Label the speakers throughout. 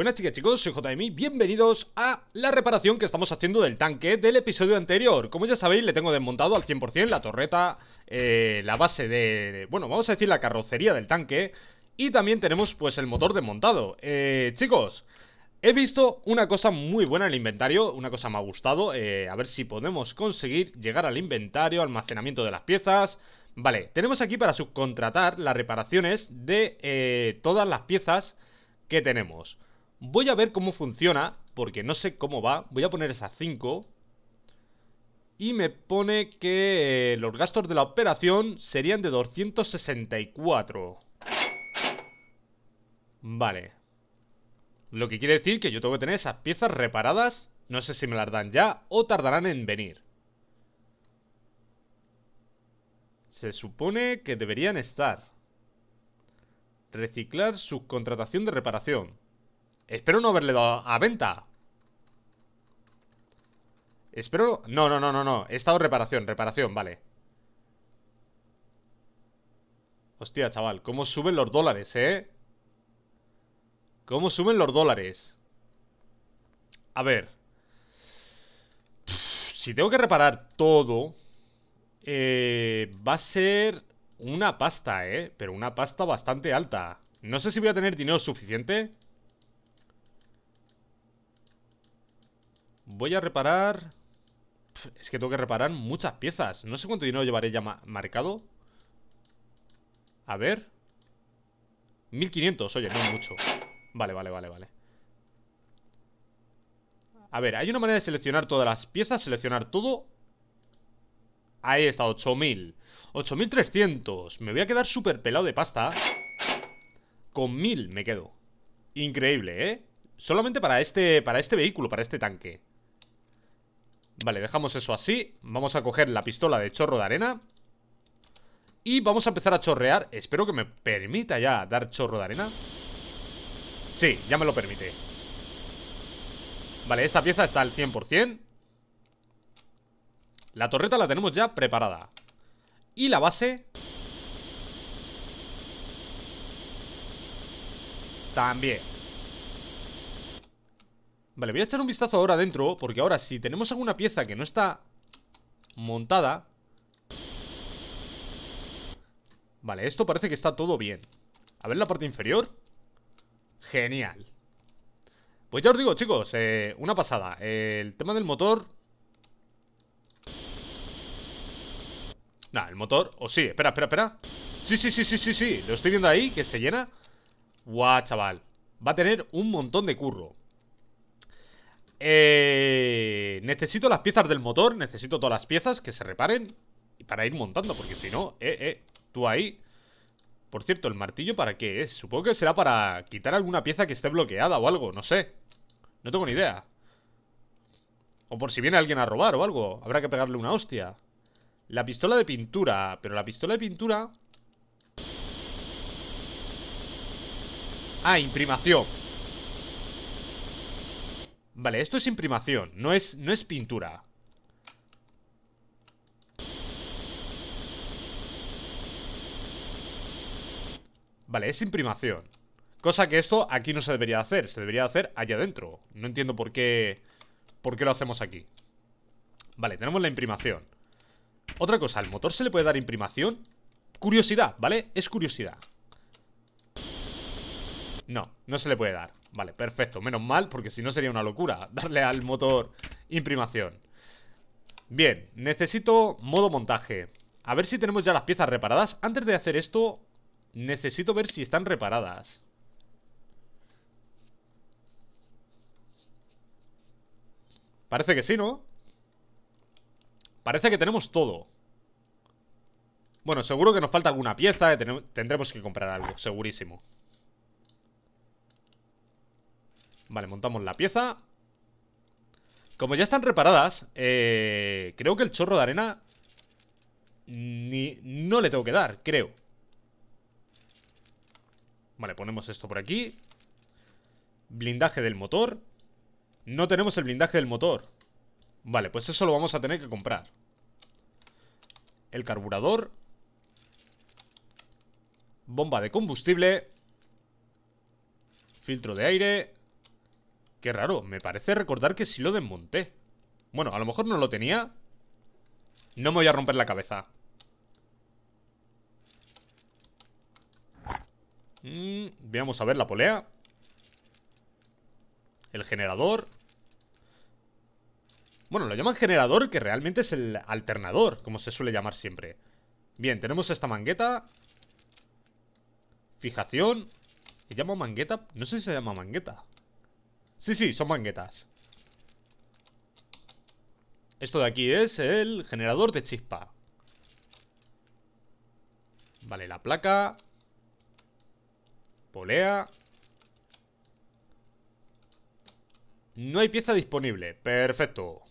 Speaker 1: Buenas chicas chicos, soy JMI, bienvenidos a la reparación que estamos haciendo del tanque del episodio anterior Como ya sabéis, le tengo desmontado al 100% la torreta, eh, la base de... bueno, vamos a decir la carrocería del tanque Y también tenemos pues el motor desmontado eh, Chicos, he visto una cosa muy buena en el inventario, una cosa me ha gustado eh, A ver si podemos conseguir llegar al inventario, almacenamiento de las piezas Vale, tenemos aquí para subcontratar las reparaciones de eh, todas las piezas que tenemos Voy a ver cómo funciona, porque no sé cómo va. Voy a poner esas 5. Y me pone que eh, los gastos de la operación serían de 264. Vale. Lo que quiere decir que yo tengo que tener esas piezas reparadas. No sé si me las dan ya o tardarán en venir. Se supone que deberían estar. Reciclar su contratación de reparación. Espero no haberle dado a venta. Espero... No, no, no, no, no. He estado reparación, reparación, vale. Hostia, chaval, cómo suben los dólares, ¿eh? Cómo suben los dólares. A ver. Si tengo que reparar todo... Eh, va a ser una pasta, ¿eh? Pero una pasta bastante alta. No sé si voy a tener dinero suficiente Voy a reparar... Es que tengo que reparar muchas piezas. No sé cuánto dinero llevaré ya marcado. A ver. 1500, oye, no es mucho. Vale, vale, vale, vale. A ver, hay una manera de seleccionar todas las piezas, seleccionar todo. Ahí está, 8000. 8300. Me voy a quedar súper pelado de pasta. Con 1000 me quedo. Increíble, ¿eh? Solamente para este, para este vehículo, para este tanque. Vale, dejamos eso así Vamos a coger la pistola de chorro de arena Y vamos a empezar a chorrear Espero que me permita ya dar chorro de arena Sí, ya me lo permite Vale, esta pieza está al 100% La torreta la tenemos ya preparada Y la base También Vale, voy a echar un vistazo ahora adentro Porque ahora si tenemos alguna pieza que no está montada Vale, esto parece que está todo bien A ver la parte inferior Genial Pues ya os digo, chicos, eh, una pasada El tema del motor Nah, el motor... O sí, espera, espera, espera Sí, sí, sí, sí, sí, sí Lo estoy viendo ahí, que se llena Guau, chaval Va a tener un montón de curro eh, necesito las piezas del motor, necesito todas las piezas que se reparen para ir montando, porque si no, eh, eh, tú ahí... Por cierto, ¿el martillo para qué es? Supongo que será para quitar alguna pieza que esté bloqueada o algo, no sé. No tengo ni idea. O por si viene alguien a robar o algo, habrá que pegarle una hostia. La pistola de pintura, pero la pistola de pintura... Ah, imprimación. Vale, esto es imprimación, no es, no es pintura. Vale, es imprimación. Cosa que esto aquí no se debería hacer, se debería hacer allá adentro. No entiendo por qué, por qué lo hacemos aquí. Vale, tenemos la imprimación. Otra cosa, ¿al motor se le puede dar imprimación? Curiosidad, ¿vale? Es curiosidad. No, no se le puede dar. Vale, perfecto, menos mal, porque si no sería una locura Darle al motor imprimación Bien, necesito modo montaje A ver si tenemos ya las piezas reparadas Antes de hacer esto, necesito ver si están reparadas Parece que sí, ¿no? Parece que tenemos todo Bueno, seguro que nos falta alguna pieza eh, Tendremos que comprar algo, segurísimo Vale, montamos la pieza Como ya están reparadas eh, Creo que el chorro de arena ni, No le tengo que dar, creo Vale, ponemos esto por aquí Blindaje del motor No tenemos el blindaje del motor Vale, pues eso lo vamos a tener que comprar El carburador Bomba de combustible Filtro de aire Qué raro, me parece recordar que sí lo desmonté Bueno, a lo mejor no lo tenía No me voy a romper la cabeza mm, Veamos a ver la polea El generador Bueno, lo llaman generador Que realmente es el alternador Como se suele llamar siempre Bien, tenemos esta mangueta Fijación ¿Se llama mangueta? No sé si se llama mangueta Sí, sí, son manguetas Esto de aquí es el generador de chispa Vale, la placa Polea No hay pieza disponible Perfecto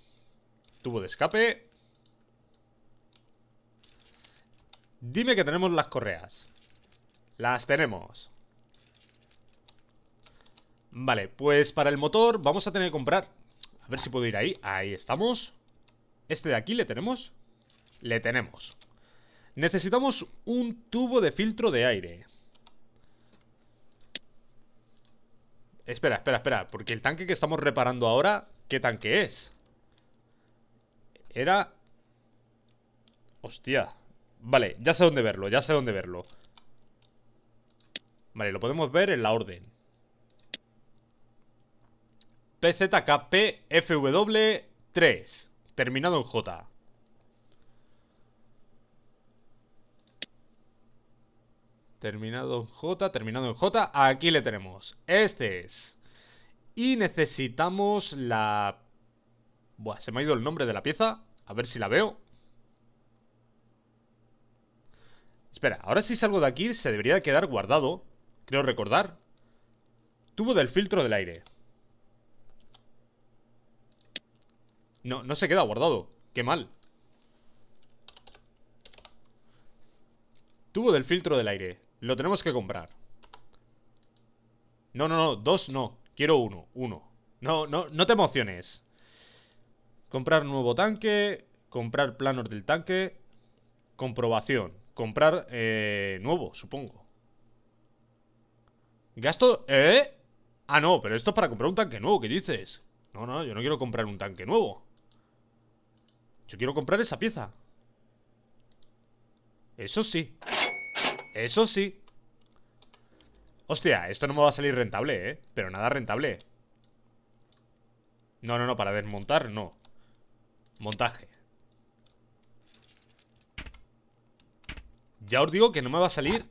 Speaker 1: Tubo de escape Dime que tenemos las correas Las tenemos Vale, pues para el motor vamos a tener que comprar A ver si puedo ir ahí, ahí estamos Este de aquí, ¿le tenemos? Le tenemos Necesitamos un tubo de filtro de aire Espera, espera, espera Porque el tanque que estamos reparando ahora ¿Qué tanque es? Era... Hostia Vale, ya sé dónde verlo, ya sé dónde verlo Vale, lo podemos ver en la orden PZKPFW3, terminado en J. Terminado en J, terminado en J. Aquí le tenemos. Este es. Y necesitamos la... Buah, se me ha ido el nombre de la pieza. A ver si la veo. Espera, ahora si salgo de aquí se debería quedar guardado. Creo recordar. Tubo del filtro del aire. No, no se queda guardado. Qué mal. Tubo del filtro del aire. Lo tenemos que comprar. No, no, no. Dos no. Quiero uno. Uno. No, no, no te emociones. Comprar nuevo tanque. Comprar planos del tanque. Comprobación. Comprar eh, nuevo, supongo. Gasto... ¿Eh? Ah, no, pero esto es para comprar un tanque nuevo, ¿qué dices? No, no, yo no quiero comprar un tanque nuevo. Yo quiero comprar esa pieza. Eso sí. Eso sí. Hostia, esto no me va a salir rentable, ¿eh? Pero nada rentable. No, no, no, para desmontar, no. Montaje. Ya os digo que no me va a salir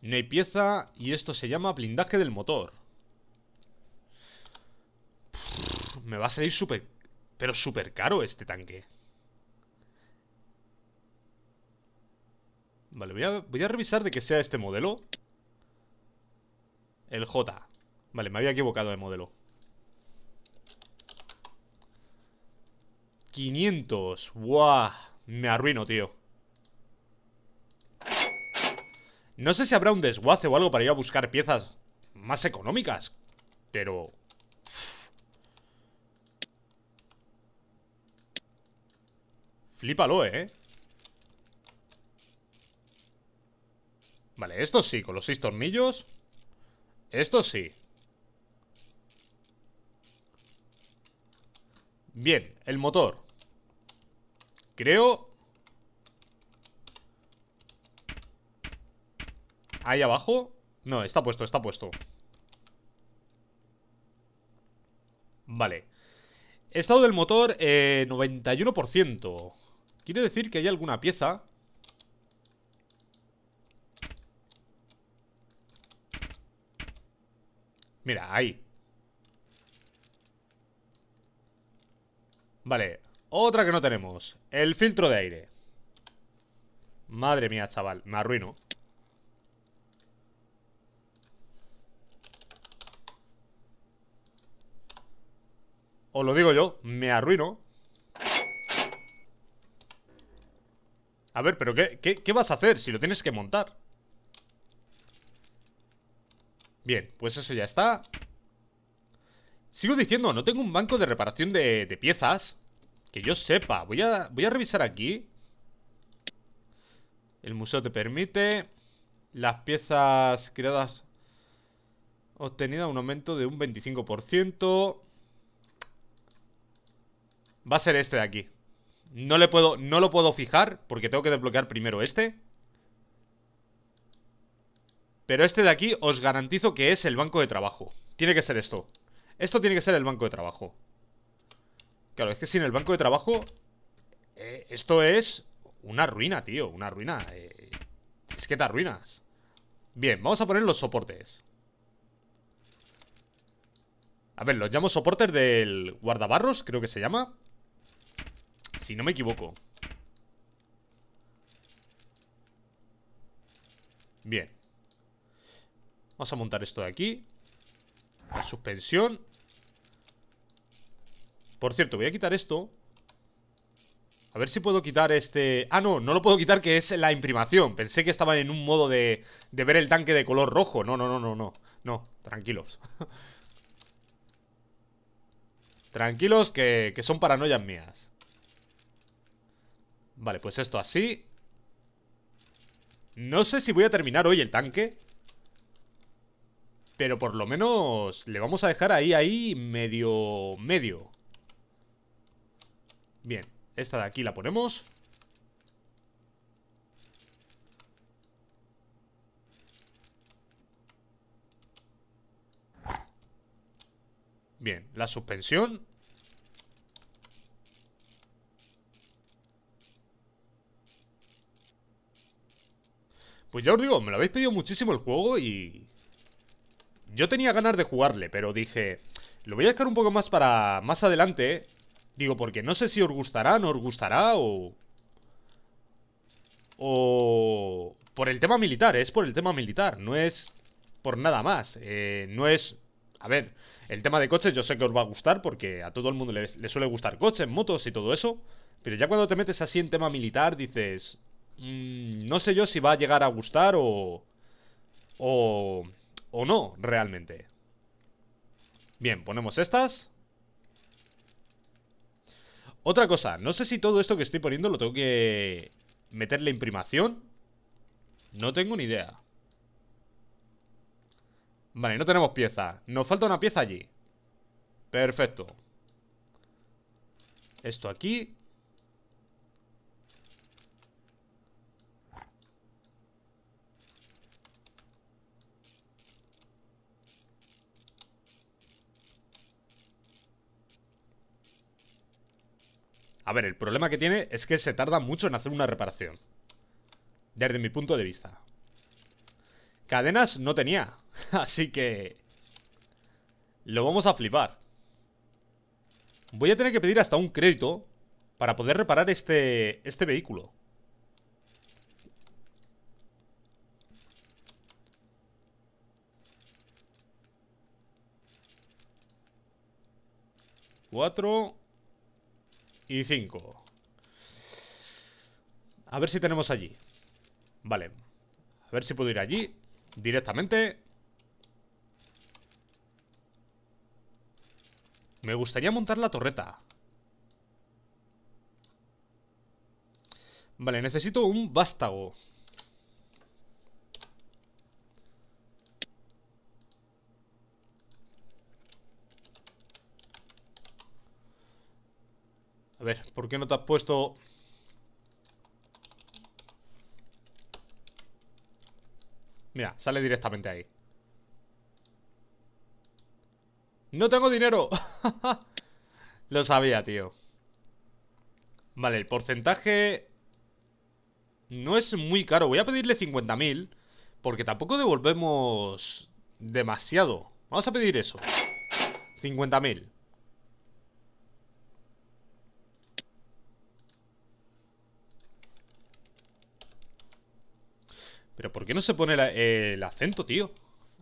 Speaker 1: No hay pieza Y esto se llama blindaje del motor Me va a salir súper pero súper caro este tanque. Vale, voy a, revisar de que sea este modelo. El J. Vale, me había equivocado de modelo. 500. ¡Buah! Me arruino, tío. No sé si habrá un desguace o algo para ir a buscar piezas más económicas. Pero... Flipalo, ¿eh? Vale, esto sí, con los seis tornillos Esto sí Bien, el motor Creo Ahí abajo No, está puesto, está puesto Vale Estado del motor, eh, 91% Quiero decir que hay alguna pieza Mira, ahí Vale, otra que no tenemos El filtro de aire Madre mía, chaval Me arruino Os lo digo yo, me arruino A ver, pero ¿qué, vas a hacer si lo tienes que montar? Bien, pues eso ya está Sigo diciendo, no tengo un banco de reparación de, piezas Que yo sepa voy a, voy a revisar aquí El museo te permite Las piezas creadas Obtenida un aumento de un 25% Va a ser este de aquí no le puedo, no lo puedo fijar porque tengo que desbloquear primero este. Pero este de aquí os garantizo que es el banco de trabajo. Tiene que ser esto. Esto tiene que ser el banco de trabajo. Claro, es que sin el banco de trabajo eh, esto es una ruina, tío. Una ruina. Eh, es que te ruinas. Bien, vamos a poner los soportes. A ver, los llamo soportes del guardabarros, creo que se llama si no me equivoco Bien Vamos a montar esto de aquí La suspensión Por cierto, voy a quitar esto A ver si puedo quitar este... Ah, no, no lo puedo quitar que es la imprimación Pensé que estaba en un modo de, ver el tanque de color rojo No, no, no, no, no No, tranquilos Tranquilos que, que son paranoias mías Vale, pues esto así No sé si voy a terminar hoy el tanque Pero por lo menos le vamos a dejar ahí, ahí, medio, medio Bien, esta de aquí la ponemos Bien, la suspensión Pues ya os digo, me lo habéis pedido muchísimo el juego y... Yo tenía ganas de jugarle, pero dije... Lo voy a dejar un poco más para más adelante. ¿eh? Digo, porque no sé si os gustará, no os gustará o... O... Por el tema militar, es por el tema militar, no es por nada más. Eh, no es... A ver, el tema de coches yo sé que os va a gustar porque a todo el mundo le, le suele gustar coches, motos y todo eso. Pero ya cuando te metes así en tema militar dices... Mm, no sé yo si va a llegar a gustar o, o, o no realmente. Bien, ponemos estas. Otra cosa, no sé si todo esto que estoy poniendo lo tengo que meterle imprimación. No tengo ni idea. Vale, no tenemos pieza. Nos falta una pieza allí. Perfecto. Esto aquí. A ver, el problema que tiene es que se tarda mucho en hacer una reparación. Desde mi punto de vista. Cadenas no tenía. Así que... Lo vamos a flipar. Voy a tener que pedir hasta un crédito para poder reparar este, este vehículo. Cuatro y 5. A ver si tenemos allí. Vale. A ver si puedo ir allí directamente. Me gustaría montar la torreta. Vale, necesito un vástago. A ver, ¿por qué no te has puesto...? Mira, sale directamente ahí ¡No tengo dinero! Lo sabía, tío Vale, el porcentaje... No es muy caro Voy a pedirle 50.000 Porque tampoco devolvemos... Demasiado Vamos a pedir eso 50.000 Pero ¿por qué no se pone el acento, tío?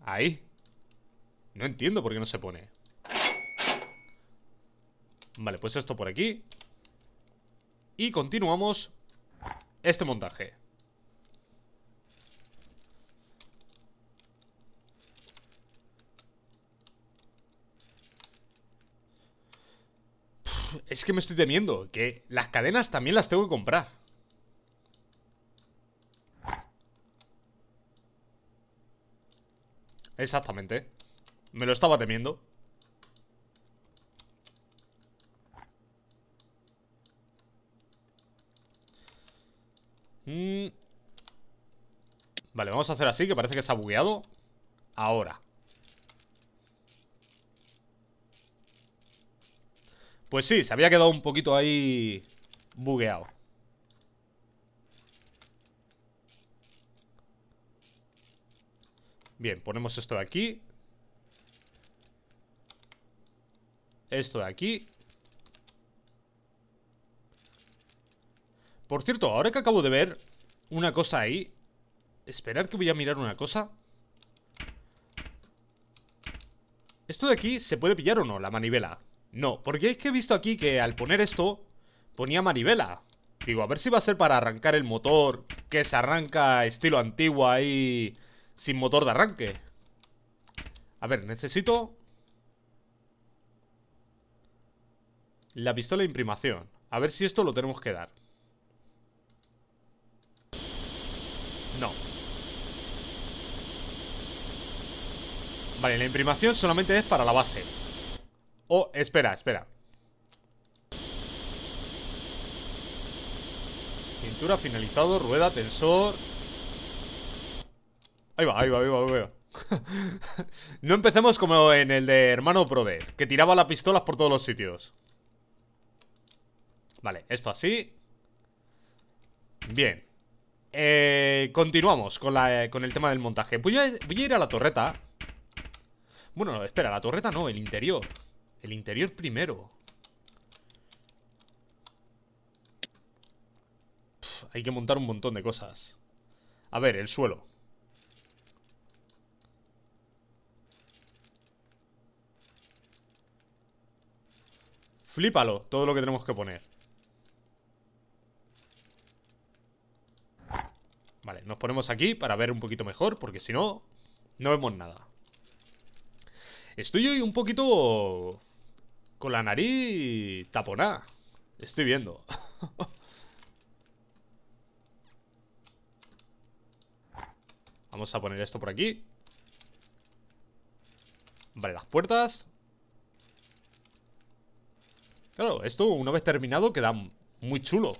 Speaker 1: Ahí. No entiendo por qué no se pone. Vale, pues esto por aquí. Y continuamos este montaje. Es que me estoy temiendo que las cadenas también las tengo que comprar. Exactamente Me lo estaba temiendo mm. Vale, vamos a hacer así Que parece que se ha bugueado Ahora Pues sí, se había quedado un poquito ahí Bugueado Bien, ponemos esto de aquí Esto de aquí Por cierto, ahora que acabo de ver Una cosa ahí Esperar que voy a mirar una cosa ¿Esto de aquí se puede pillar o no? La manivela No, porque es que he visto aquí que al poner esto Ponía manivela Digo, a ver si va a ser para arrancar el motor Que se arranca estilo antiguo ahí sin motor de arranque A ver, necesito La pistola de imprimación A ver si esto lo tenemos que dar No Vale, la imprimación solamente es para la base Oh, espera, espera Pintura finalizado, rueda, tensor Ahí va, ahí va, ahí va, no empecemos como en el de Hermano Prode, que tiraba las pistolas por todos los sitios. Vale, esto así. Bien. Eh, continuamos con, el tema del montaje. Voy a, ir a la torreta. Bueno, no, espera, la torreta no, el interior. El interior primero. hay que montar un montón de cosas. A ver, el suelo. Flipalo, todo lo que tenemos que poner Vale, nos ponemos aquí para ver un poquito mejor Porque si no, no vemos nada Estoy hoy un poquito... Con la nariz taponada Estoy viendo Vamos a poner esto por aquí Vale, las puertas Claro, esto una vez terminado queda muy chulo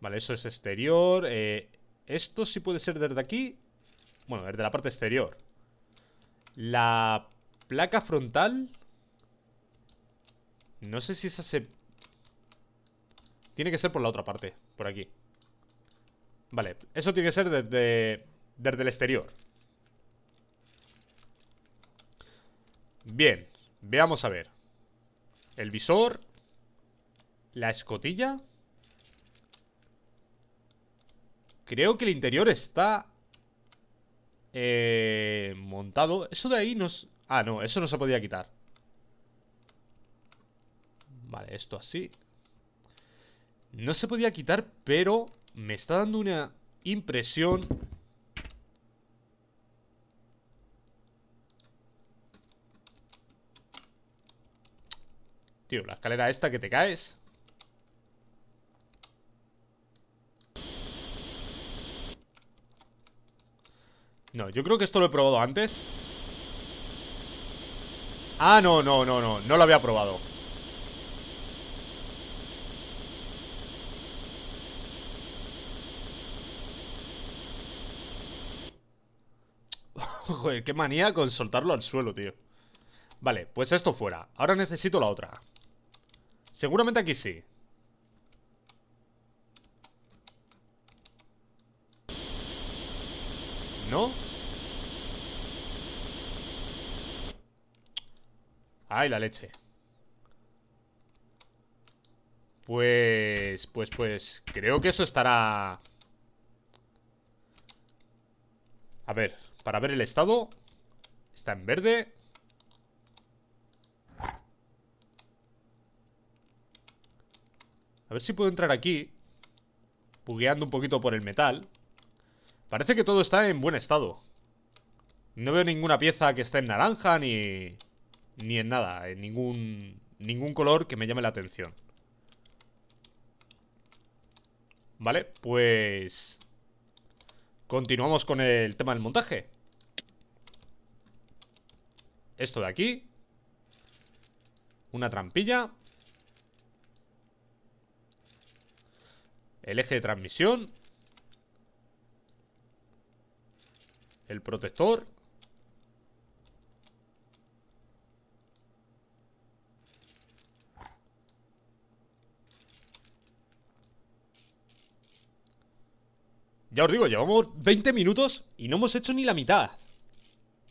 Speaker 1: Vale, eso es exterior eh, Esto sí puede ser desde aquí Bueno, desde la parte exterior La placa frontal No sé si esa se... Tiene que ser por la otra parte Por aquí Vale, eso tiene que ser desde, desde el exterior Bien, veamos a ver. El visor. La escotilla. Creo que el interior está... Eh, montado. Eso de ahí nos... Ah, no, eso no se podía quitar. Vale, esto así. No se podía quitar, pero me está dando una impresión Tío, la escalera esta que te caes No, yo creo que esto lo he probado antes Ah, no, no, no, no No lo había probado Joder, qué manía con soltarlo al suelo, tío Vale, pues esto fuera Ahora necesito la otra Seguramente aquí sí. ¿No? Ay, la leche. Pues, pues, pues Creo que eso estará A ver, para ver el estado Está en verde A ver si puedo entrar aquí Bugueando un poquito por el metal Parece que todo está en buen estado No veo ninguna pieza que esté en naranja Ni, ni en nada En ningún, ningún color que me llame la atención Vale, pues... Continuamos con el tema del montaje Esto de aquí Una trampilla El eje de transmisión. El protector. Ya os digo, llevamos 20 minutos y no hemos hecho ni la mitad.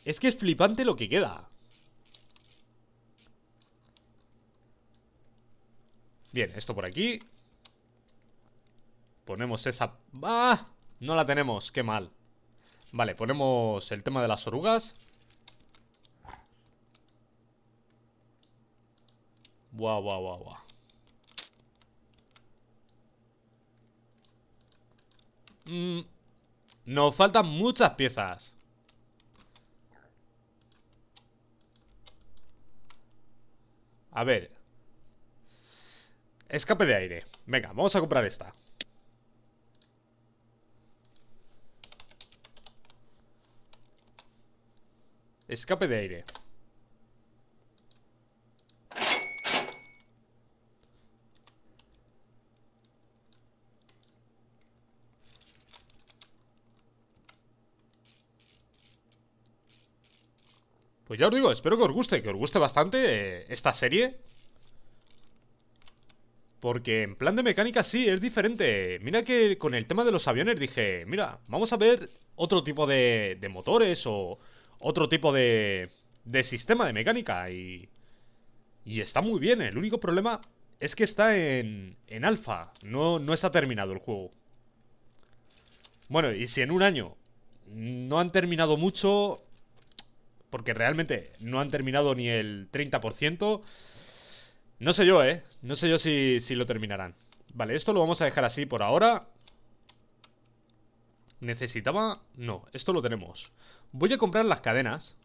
Speaker 1: Es que es flipante lo que queda. Bien, esto por aquí. Ponemos esa... ¡Ah! No la tenemos, qué mal Vale, ponemos el tema de las orugas Guau, guau, guau, guau mm. Nos faltan muchas piezas A ver Escape de aire Venga, vamos a comprar esta Escape de aire. Pues ya os digo, espero que os guste, que os guste bastante eh, esta serie. Porque en plan de mecánica sí, es diferente. Mira que con el tema de los aviones dije, mira, vamos a ver otro tipo de motores o otro tipo de, de sistema de mecánica y, está muy bien. El único problema es que está en, alfa, no, no está terminado el juego. Bueno, y si en un año no han terminado mucho, porque realmente no han terminado ni el 30%, no sé yo, ¿eh? No sé yo si, si lo terminarán. Vale, esto lo vamos a dejar así por ahora. Necesitaba... No, esto lo tenemos Voy a comprar las cadenas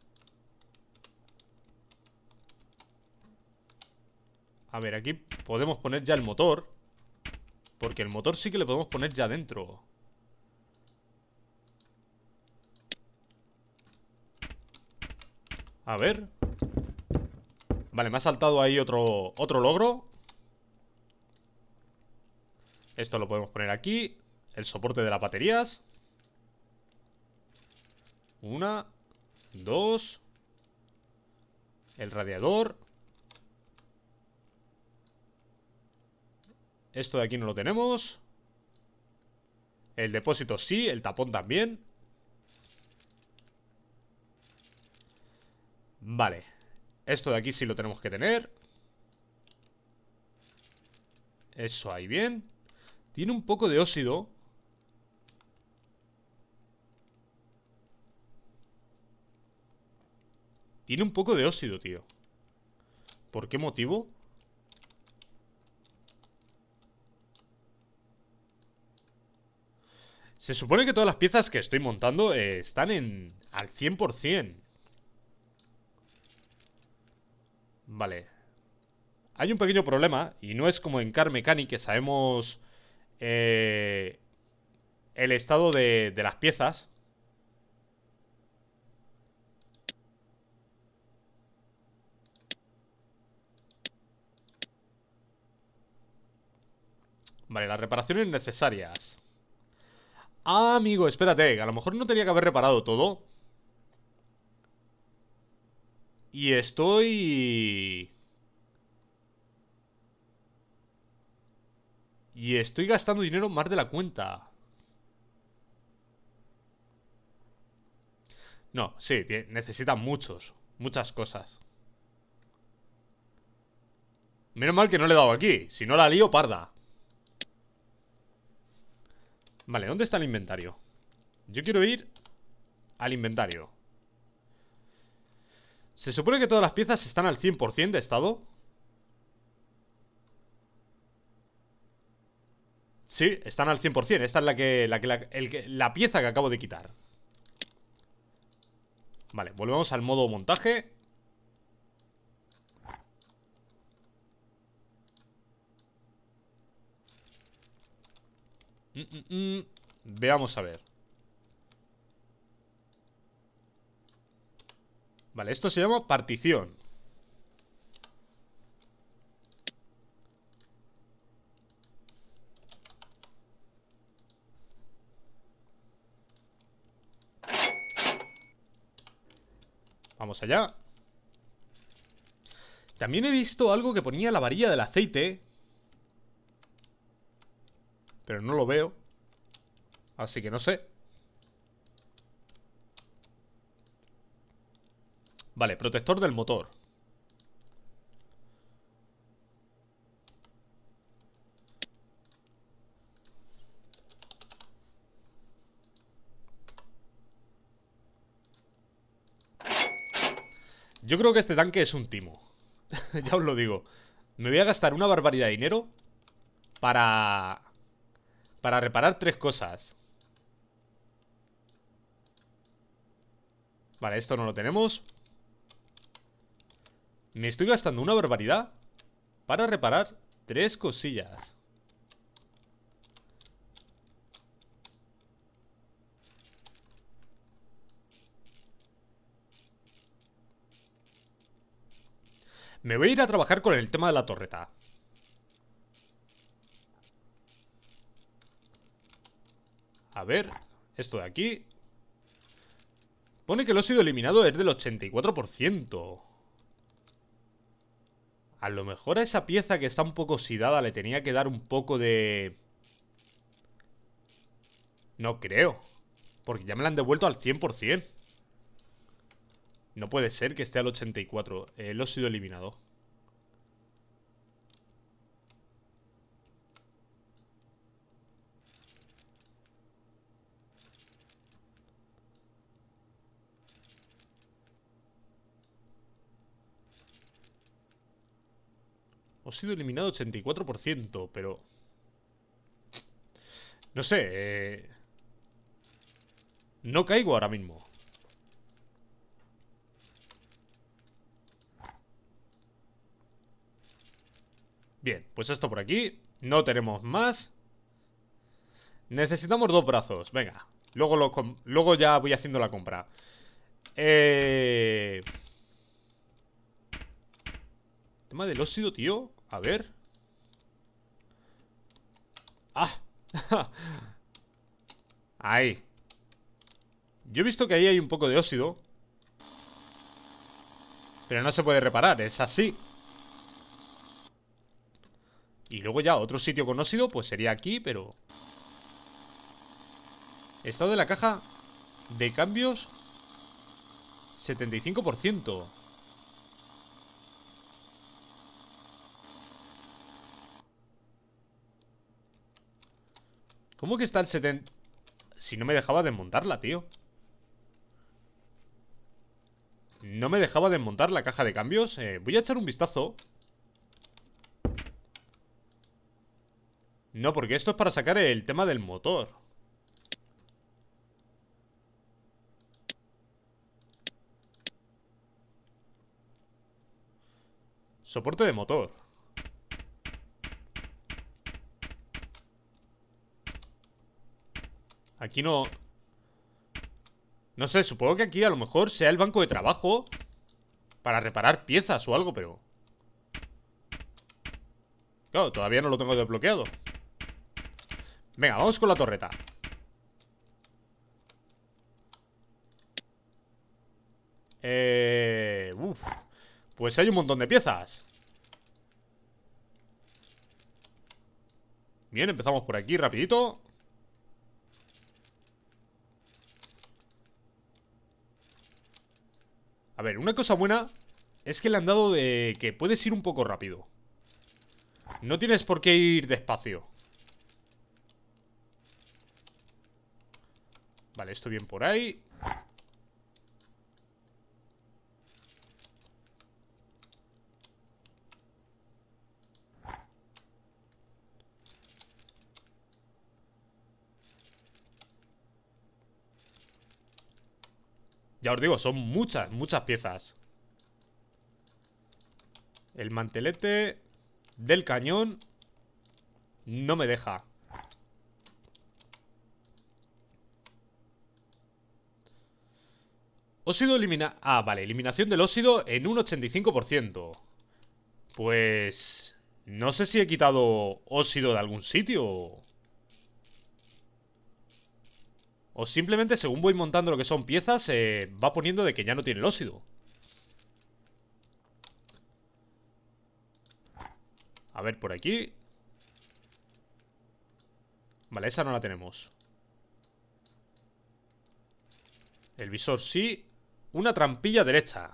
Speaker 1: A ver, aquí podemos poner ya el motor Porque el motor sí que le podemos poner ya dentro A ver Vale, me ha saltado ahí otro, otro logro Esto lo podemos poner aquí El soporte de las baterías una, dos. El radiador. Esto de aquí no lo tenemos. El depósito sí, el tapón también. Vale. Esto de aquí sí lo tenemos que tener. Eso ahí bien. Tiene un poco de óxido. Tiene un poco de óxido, tío ¿Por qué motivo? Se supone que todas las piezas que estoy montando eh, están en al 100%. Vale. Hay un pequeño problema, y no es como en Car Mechanic, que sabemos eh, el estado de las piezas. Vale, las reparaciones necesarias. Ah, amigo, espérate, a lo mejor no tenía que haber reparado todo. Y estoy... Y estoy gastando dinero más de la cuenta. No, sí, Necesita muchos, muchas cosas. Menos mal que no le he dado aquí, si no la lío parda. Vale, ¿dónde está el inventario? Yo quiero ir al inventario Se supone que todas las piezas están al 100% de estado Sí, están al 100% Esta es la que, la, la pieza que acabo de quitar Vale, volvemos al modo montaje Mm, mm, mm. Veamos a ver. Vale, esto se llama partición. Vamos allá. También he visto algo que ponía la varilla del aceite pero no lo veo. Así que no sé. Vale, protector del motor. Yo creo que este tanque es un timo. ya os lo digo. Me voy a gastar una barbaridad de dinero para para reparar tres cosas. Vale, esto no lo tenemos. Me estoy gastando una barbaridad para reparar tres cosillas. Me voy a ir a trabajar con el tema de la torreta. A ver, esto de aquí Pone que el óxido eliminado es del 84% A lo mejor a esa pieza que está un poco oxidada Le tenía que dar un poco de... No creo Porque ya me la han devuelto al 100% No puede ser que esté al 84 El óxido eliminado sido eliminado 84%, pero... No sé, eh... No caigo ahora mismo. Bien, pues esto por aquí. No tenemos más. Necesitamos dos brazos. Venga, luego, luego ya voy haciendo la compra. Eh... Tema del óxido, tío. A ver. ¡Ah! ahí. Yo he visto que ahí hay un poco de óxido. Pero no se puede reparar, es así. Y luego ya otro sitio con óxido, pues sería aquí, pero... Estado de la caja de cambios 75%. ¿Cómo que está el 70? Si no me dejaba desmontarla, tío No me dejaba desmontar la caja de cambios eh, Voy a echar un vistazo No, porque esto es para sacar el tema del motor Soporte de motor Aquí no... No sé, supongo que aquí a lo mejor sea el banco de trabajo para reparar piezas o algo, pero... Claro, todavía no lo tengo desbloqueado. Venga, vamos con la torreta. Eh... Pues hay un montón de piezas. Bien, empezamos por aquí rapidito. A ver, una cosa buena es que le han dado de que puedes ir un poco rápido. No tienes por qué ir despacio. Vale, esto bien por ahí. Ya os digo, son muchas, muchas piezas El mantelete Del cañón No me deja Óxido elimina... Ah, vale, eliminación del óxido en un 85% Pues... No sé si he quitado óxido de algún sitio o... O simplemente según voy montando lo que son piezas eh, Va poniendo de que ya no tiene el óxido A ver, por aquí Vale, esa no la tenemos El visor sí Una trampilla derecha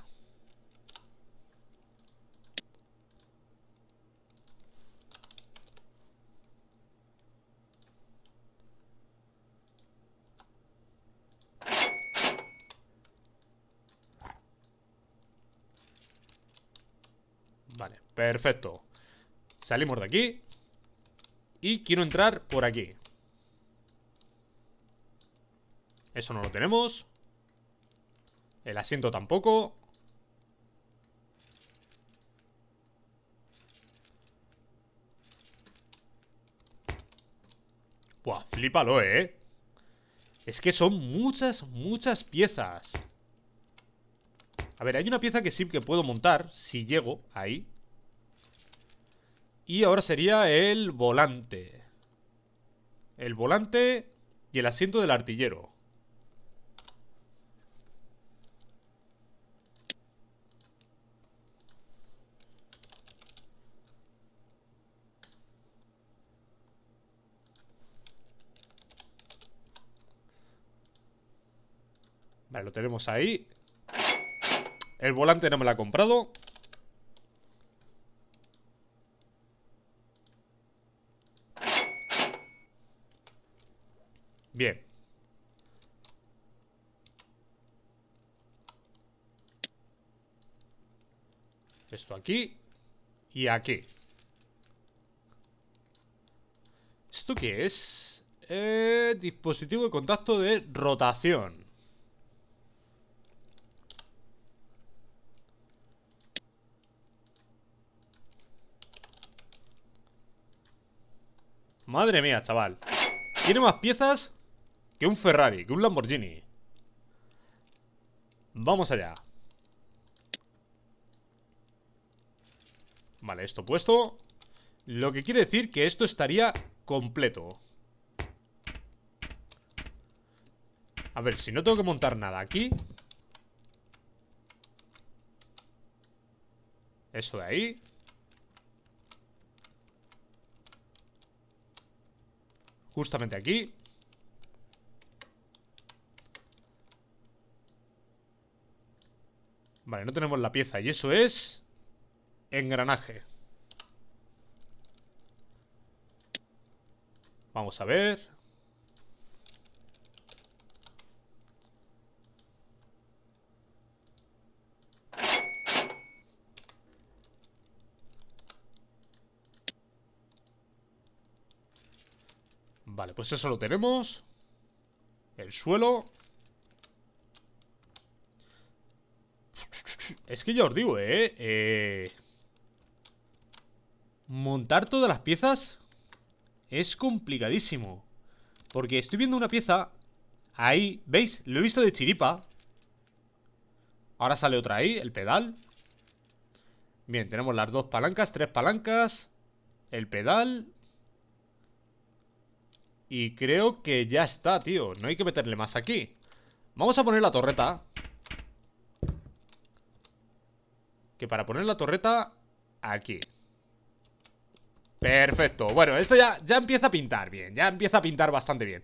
Speaker 1: Perfecto. Salimos de aquí. Y quiero entrar por aquí. Eso no lo tenemos. El asiento tampoco. Buah, flipalo, ¿eh? Es que son muchas, muchas piezas. A ver, hay una pieza que sí que puedo montar si llego ahí. Y ahora sería el volante. El volante y el asiento del artillero. Vale, lo tenemos ahí. El volante no me lo ha comprado. Bien. Esto aquí y aquí. ¿Esto qué es? Eh, dispositivo de contacto de rotación. Madre mía, chaval. Tiene más piezas que un Ferrari, que un Lamborghini. Vamos allá. Vale, esto puesto. Lo que quiere decir que esto estaría completo. A ver, si no tengo que montar nada aquí... Eso de ahí. Justamente aquí. Vale, no tenemos la pieza Y eso es... Engranaje Vamos a ver Vale, pues eso lo tenemos El suelo Es que yo os digo, eh? eh... Montar todas las piezas es complicadísimo. Porque estoy viendo una pieza ahí, ¿veis? Lo he visto de chiripa. Ahora sale otra ahí, el pedal. Bien, tenemos las dos palancas, tres palancas, el pedal. Y creo que ya está, tío. No hay que meterle más aquí. Vamos a poner la torreta. Que para poner la torreta aquí Perfecto, bueno, esto ya, ya empieza a pintar bien Ya empieza a pintar bastante bien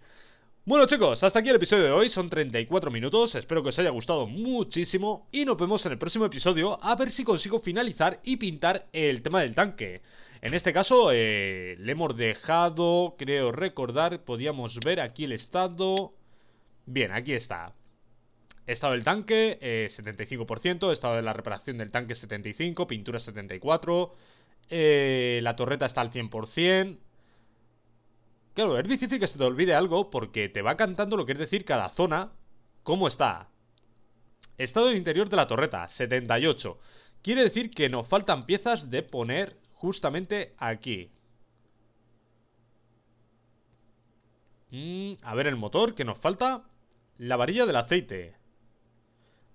Speaker 1: bueno chicos, hasta aquí el episodio de hoy, son 34 minutos, espero que os haya gustado muchísimo y nos vemos en el próximo episodio a ver si consigo finalizar y pintar el tema del tanque. En este caso eh, le hemos dejado, creo recordar, podíamos ver aquí el estado... Bien, aquí está. Estado del tanque, 75%. Eh, estado de la reparación del tanque, 75%. Pintura, 74%. Eh, la torreta está al 100%. Claro, es difícil que se te olvide algo porque te va cantando lo que es decir cada zona, cómo está. Estado de interior de la torreta, 78. Quiere decir que nos faltan piezas de poner justamente aquí. Mm, a ver el motor, que nos falta? La varilla del aceite.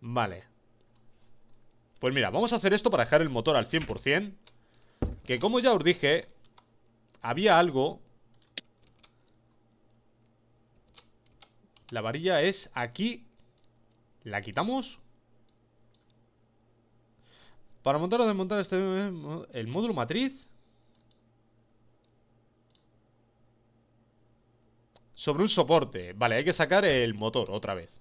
Speaker 1: Vale Pues mira, vamos a hacer esto para dejar el motor al 100% Que como ya os dije Había algo La varilla es aquí La quitamos Para montar o desmontar este El módulo matriz Sobre un soporte Vale, hay que sacar el motor otra vez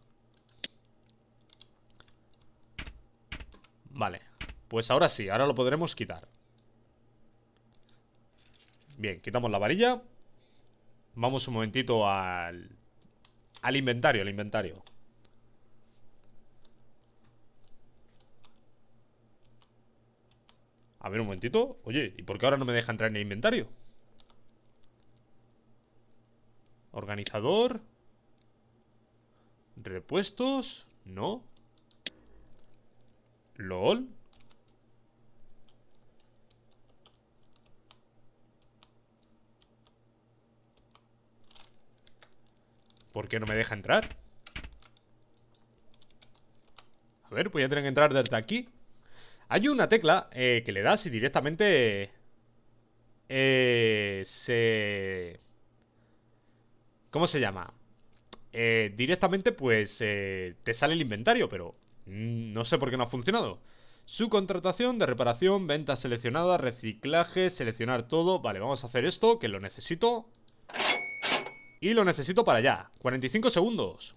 Speaker 1: Vale, pues ahora sí, ahora lo podremos quitar Bien, quitamos la varilla Vamos un momentito al, al inventario, al inventario A ver un momentito Oye, ¿y por qué ahora no me deja entrar en el inventario? Organizador Repuestos No LOL. ¿Por qué no me deja entrar? A ver, voy a tener que entrar desde aquí. Hay una tecla eh, que le das y directamente... Eh, se... ¿Cómo se llama? Eh, directamente pues eh, te sale el inventario, pero Mm, no sé por qué no ha funcionado. Su contratación de reparación, venta seleccionada, reciclaje, seleccionar todo. Vale, vamos a hacer esto, que lo necesito. Y lo necesito para allá. 45 segundos.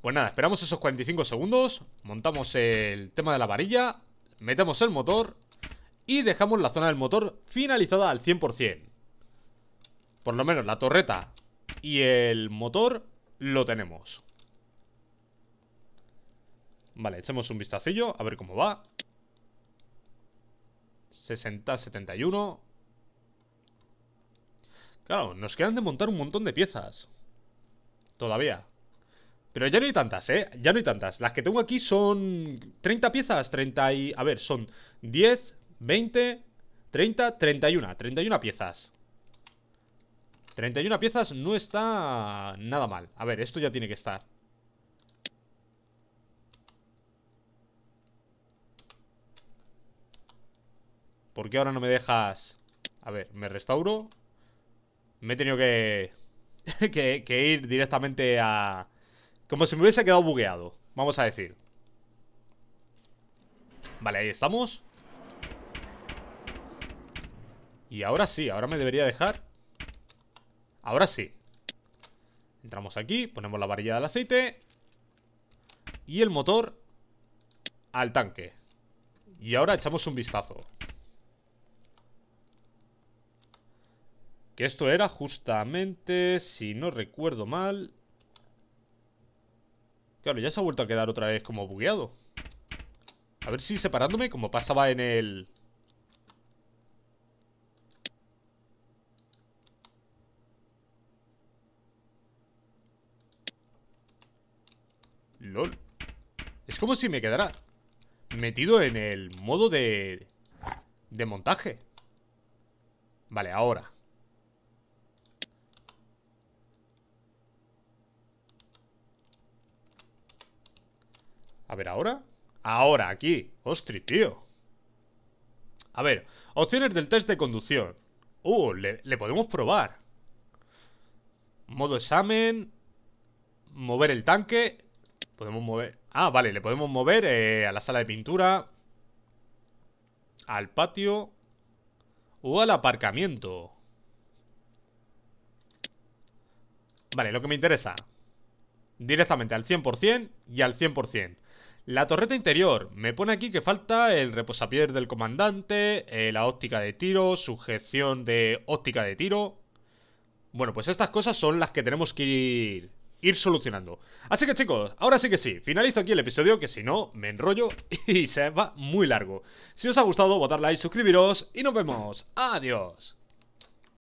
Speaker 1: Pues nada, esperamos esos 45 segundos. Montamos el tema de la varilla. Metemos el motor. Y dejamos la zona del motor finalizada al 100%. Por lo menos la torreta y el motor lo tenemos. Vale, echemos un vistacillo, a ver cómo va. 60, 71. Claro, nos quedan de montar un montón de piezas. Todavía. Pero ya no hay tantas, ¿eh? Ya no hay tantas. Las que tengo aquí son 30 piezas, 30 y... A ver, son 10, 20, 30, 31. 31 piezas. 31 piezas no está nada mal. A ver, esto ya tiene que estar. ¿Por qué ahora no me dejas...? A ver, me restauro Me he tenido que... que, ir directamente a... Como si me hubiese quedado bugueado Vamos a decir Vale, ahí estamos Y ahora sí, ahora me debería dejar Ahora sí Entramos aquí, ponemos la varilla del aceite Y el motor Al tanque Y ahora echamos un vistazo esto era justamente, si no recuerdo mal... Claro, ya se ha vuelto a quedar otra vez como bugueado. A ver si separándome, como pasaba en el... LOL. Es como si me quedara metido en el modo de... De montaje. Vale, ahora. A ver, ¿ahora? Ahora, aquí. Ostri, tío. A ver, opciones del test de conducción. Uh, le, podemos probar. Modo examen. Mover el tanque. Podemos mover... Ah, vale, le podemos mover eh, a la sala de pintura. Al patio. O al aparcamiento. Vale, lo que me interesa. Directamente al 100% y al 100%. La torreta interior. Me pone aquí que falta el reposapier del comandante, eh, la óptica de tiro, sujeción de óptica de tiro. Bueno, pues estas cosas son las que tenemos que ir, ir solucionando. Así que chicos, ahora sí que sí, finalizo aquí el episodio, que si no, me enrollo y se va muy largo. Si os ha gustado, votad like, suscribiros y nos vemos. Adiós.